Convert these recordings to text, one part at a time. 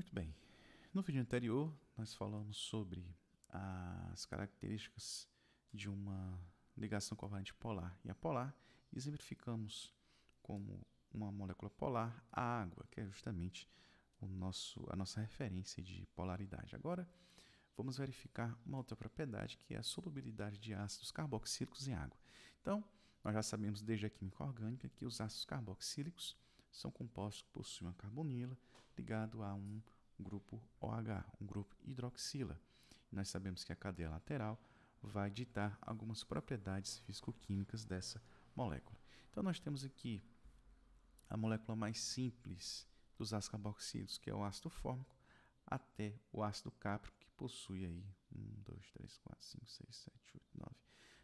Muito bem. No vídeo anterior, nós falamos sobre as características de uma ligação covalente polar e apolar e exemplificamos como uma molécula polar a água, que é justamente o nosso, a nossa referência de polaridade. Agora, vamos verificar uma outra propriedade, que é a solubilidade de ácidos carboxílicos em água. Então, nós já sabemos desde a química orgânica que os ácidos carboxílicos são compostos que possuem uma carbonila ligado a um grupo OH, um grupo hidroxila. Nós sabemos que a cadeia lateral vai ditar algumas propriedades físico-químicas dessa molécula. Então nós temos aqui a molécula mais simples dos ácidos carboxílicos, que é o ácido fórmico, até o ácido cáprico, que possui aí 1, 2, 3, 4, 5, 6, 7, 8, 9.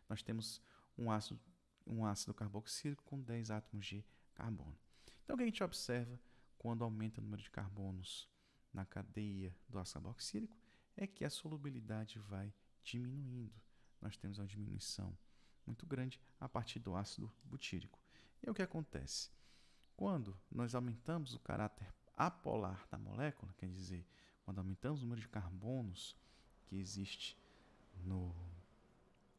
Nós temos um ácido, um ácido carboxílico com 10 átomos de carbono. Então o que a gente observa quando aumenta o número de carbonos na cadeia do ácido carboxílico, é que a solubilidade vai diminuindo. Nós temos uma diminuição muito grande a partir do ácido butírico. E o que acontece? Quando nós aumentamos o caráter apolar da molécula, quer dizer, quando aumentamos o número de carbonos que existe no,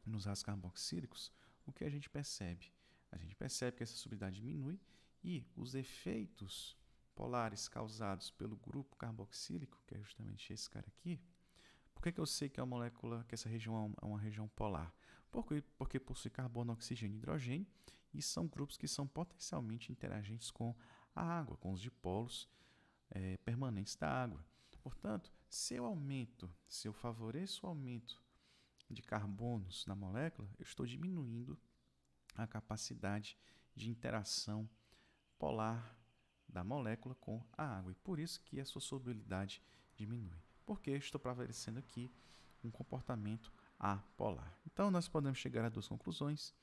nos ácidos carboxílicos, o que a gente percebe? A gente percebe que essa solubilidade diminui e os efeitos polares causados pelo grupo carboxílico, que é justamente esse cara aqui, por que, que eu sei que é a molécula, que essa região é, é uma região polar? Porque, porque possui carbono, oxigênio e hidrogênio e são grupos que são potencialmente interagentes com a água, com os dipolos é, permanentes da água. Portanto, se eu aumento, se eu favoreço o aumento de carbonos na molécula, eu estou diminuindo a capacidade de interação polar da molécula com a água. E por isso que a sua solubilidade diminui. Porque estou prevalecendo aqui um comportamento apolar. Então nós podemos chegar a duas conclusões.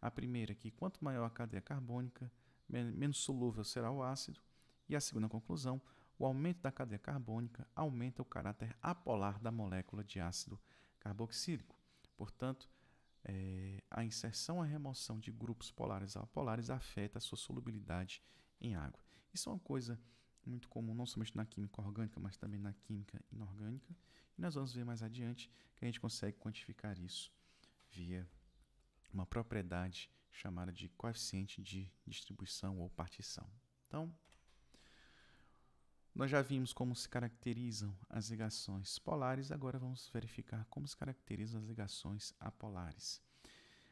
A primeira é que quanto maior a cadeia carbônica, menos solúvel será o ácido. E a segunda conclusão, o aumento da cadeia carbônica aumenta o caráter apolar da molécula de ácido carboxílico. Portanto, é, a inserção e a remoção de grupos polares a apolares afeta a sua solubilidade em água. Isso é uma coisa muito comum, não somente na química orgânica, mas também na química inorgânica. E nós vamos ver mais adiante que a gente consegue quantificar isso via uma propriedade chamada de coeficiente de distribuição ou partição. Então, nós já vimos como se caracterizam as ligações polares, agora vamos verificar como se caracterizam as ligações apolares.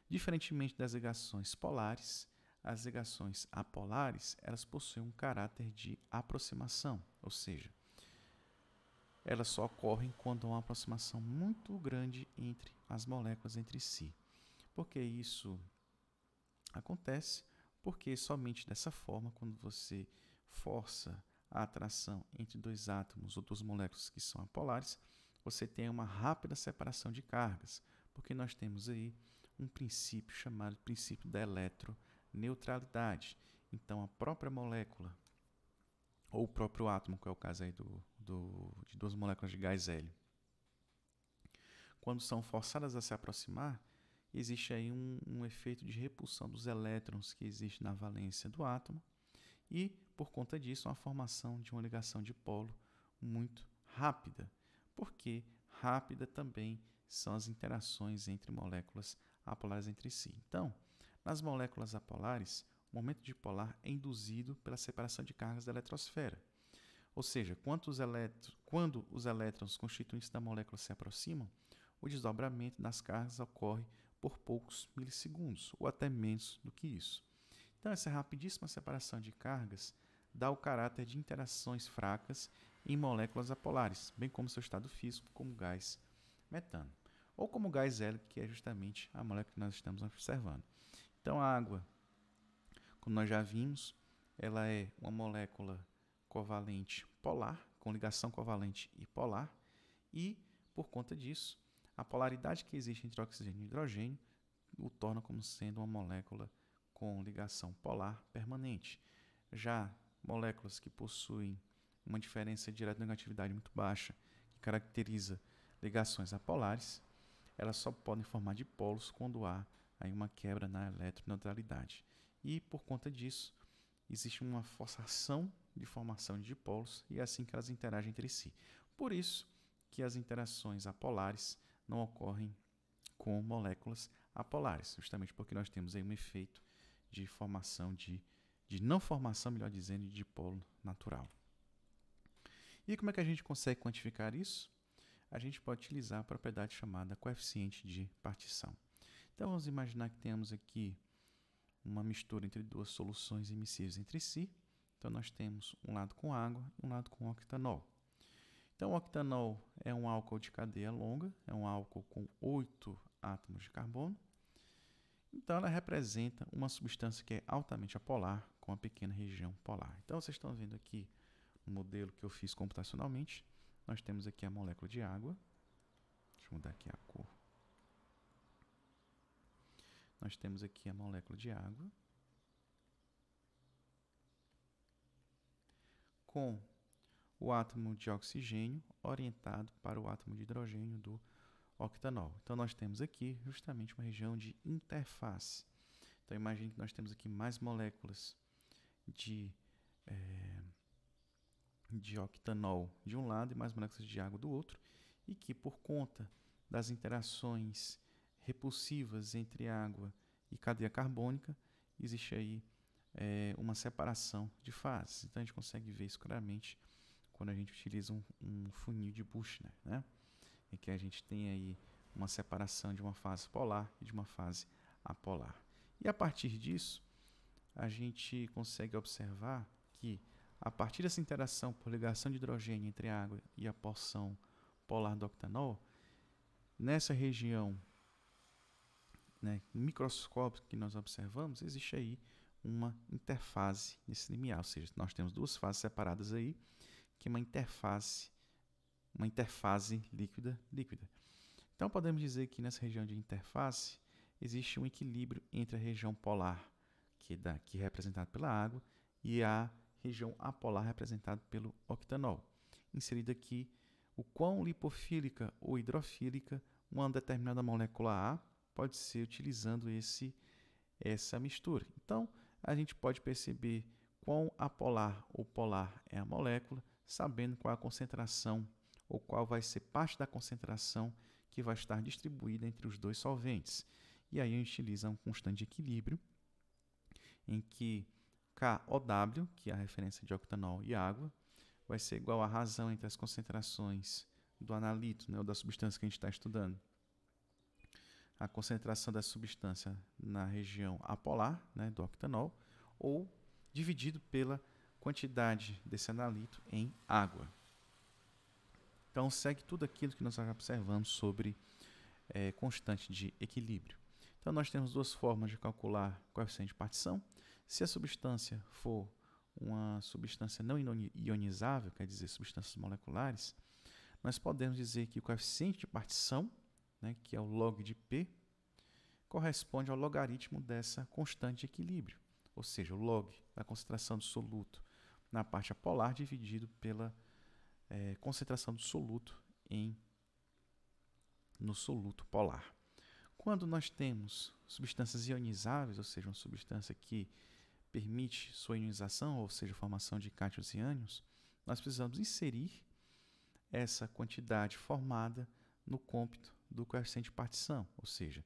Diferentemente das ligações polares, as ligações apolares elas possuem um caráter de aproximação, ou seja, elas só ocorrem quando há uma aproximação muito grande entre as moléculas entre si. Por que isso acontece? Porque somente dessa forma, quando você força a atração entre dois átomos ou duas moléculas que são apolares, você tem uma rápida separação de cargas, porque nós temos aí um princípio chamado princípio da eletroatividade neutralidade. Então, a própria molécula, ou o próprio átomo, que é o caso aí do, do, de duas moléculas de gás hélio, quando são forçadas a se aproximar, existe aí um, um, efeito de repulsão dos elétrons que existe na valência do átomo e, por conta disso, uma formação de uma ligação de polo muito rápida, porque rápida também são as interações entre moléculas apolares entre si. Então, nas moléculas apolares, o momento dipolar é induzido pela separação de cargas da eletrosfera. Ou seja, quando os elétrons constituintes da molécula se aproximam, o desdobramento das cargas ocorre por poucos milissegundos, ou até menos do que isso. Então, essa rapidíssima separação de cargas dá o caráter de interações fracas em moléculas apolares, bem como seu estado físico, como gás metano, ou como gás hélio, que é justamente a molécula que nós estamos observando. Então, a água, como nós já vimos, ela é uma molécula covalente polar, com ligação covalente e polar, e por conta disso, a polaridade que existe entre oxigênio e hidrogênio o torna como sendo uma molécula com ligação polar permanente. Já moléculas que possuem uma diferença direta de negatividade muito baixa, que caracteriza ligações apolares, elas só podem formar dipolos quando há aí uma quebra na eletroneutralidade. E por conta disso, existe uma forçação de formação de dipolos e é assim que elas interagem entre si. Por isso que as interações apolares não ocorrem com moléculas apolares, justamente porque nós temos aí um efeito de formação de, de não formação, melhor dizendo, de dipolo natural. E como é que a gente consegue quantificar isso? A gente pode utilizar a propriedade chamada coeficiente de partição. Então vamos imaginar que temos aqui uma mistura entre duas soluções emissivas entre si. Então nós temos um lado com água e um lado com octanol. Então o octanol é um álcool de cadeia longa, é um álcool com 8 átomos de carbono. Então ela representa uma substância que é altamente apolar, com uma pequena região polar. Então vocês estão vendo aqui o um modelo que eu fiz computacionalmente. Nós temos aqui a molécula de água. Deixa eu mudar aqui a cor nós temos aqui a molécula de água. Com o átomo de oxigênio orientado para o átomo de hidrogênio do octanol. Então, nós temos aqui justamente uma região de interface. Então, imagine que nós temos aqui mais moléculas de, é, de octanol de um lado e mais moléculas de água do outro, e que, por conta das interações repulsivas entre água e cadeia carbônica, existe aí é, uma separação de fases. Então a gente consegue ver isso claramente quando a gente utiliza um, um funil de Buchner, né, né? em que a gente tem aí uma separação de uma fase polar e de uma fase apolar. E a partir disso, a gente consegue observar que a partir dessa interação por ligação de hidrogênio entre a água e a porção polar do octanol, nessa região né, microscópico que nós observamos, existe aí uma interface nesse limiar, ou seja, nós temos duas fases separadas aí, que é uma interface, uma interface líquida-líquida. Então podemos dizer que nessa região de interface existe um equilíbrio entre a região polar, que, é da, que é representada pela água, e a região apolar representada pelo octanol. Inserida aqui o quão lipofílica ou hidrofílica uma determinada molécula A pode ser utilizando esse essa mistura. Então, a gente pode perceber quão apolar ou polar é a molécula, sabendo qual a concentração ou qual vai ser parte da concentração que vai estar distribuída entre os dois solventes. E aí a gente utiliza um constante de equilíbrio em que KOW, que é a referência de octanol e água, vai ser igual à razão entre as concentrações do analito, né, ou da substância que a gente está estudando, a concentração da substância na região apolar, né, do octanol, ou dividido pela quantidade desse analito em água. Então, segue tudo aquilo que nós observamos sobre é, constante de equilíbrio. Então, nós temos duas formas de calcular o coeficiente de partição. Se a substância for uma substância não ionizável, quer dizer, substâncias moleculares, nós podemos dizer que o coeficiente de partição né, que é o log de P, corresponde ao logaritmo dessa constante de equilíbrio, ou seja, o log da concentração do soluto na parte apolar dividido pela é, concentração do soluto em no soluto polar. Quando nós temos substâncias ionizáveis, ou seja, uma substância que permite sua ionização, ou seja, formação de cátions e ânions, nós precisamos inserir essa quantidade formada no cômpito do coeficiente de partição, ou seja,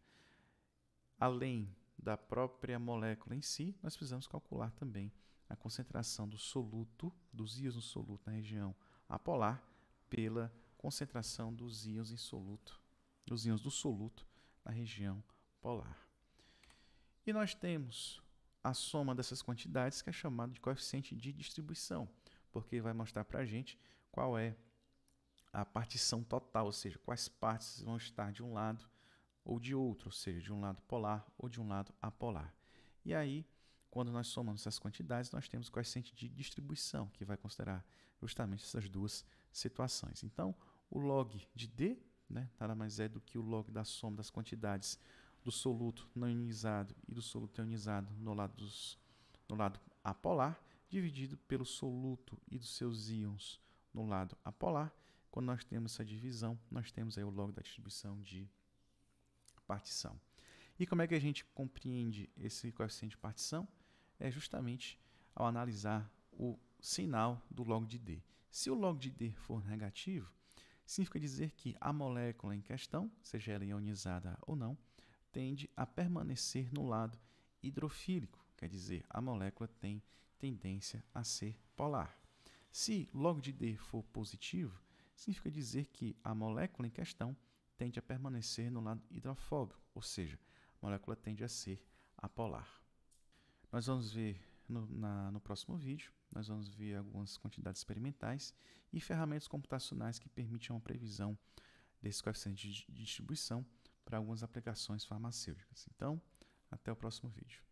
além da própria molécula em si, nós precisamos calcular também a concentração do soluto, dos íons no soluto na região apolar, pela concentração dos íons em soluto, dos íons do soluto na região polar. E nós temos a soma dessas quantidades que é chamado de coeficiente de distribuição, porque vai mostrar para a gente qual é a partição total, ou seja, quais partes vão estar de um lado ou de outro, ou seja, de um lado polar ou de um lado apolar. E aí, quando nós somamos essas quantidades, nós temos o coeficiente de distribuição, que vai considerar justamente essas duas situações. Então, o log de D né, nada mais é do que o log da soma das quantidades do soluto não ionizado e do soluto ionizado no lado, dos, no lado apolar, dividido pelo soluto e dos seus íons no lado apolar, quando nós temos essa divisão, nós temos aí o log da distribuição de partição. E como é que a gente compreende esse coeficiente de partição? É justamente ao analisar o sinal do log de D. Se o log de D for negativo, significa dizer que a molécula em questão, seja ela ionizada ou não, tende a permanecer no lado hidrofílico, quer dizer, a molécula tem tendência a ser polar. Se log de D for positivo, significa dizer que a molécula em questão tende a permanecer no lado hidrofóbico, ou seja, a molécula tende a ser apolar. Nós vamos ver no, na, no próximo vídeo, nós vamos ver algumas quantidades experimentais e ferramentas computacionais que permitem uma previsão desse coeficiente de distribuição para algumas aplicações farmacêuticas. Então, até o próximo vídeo.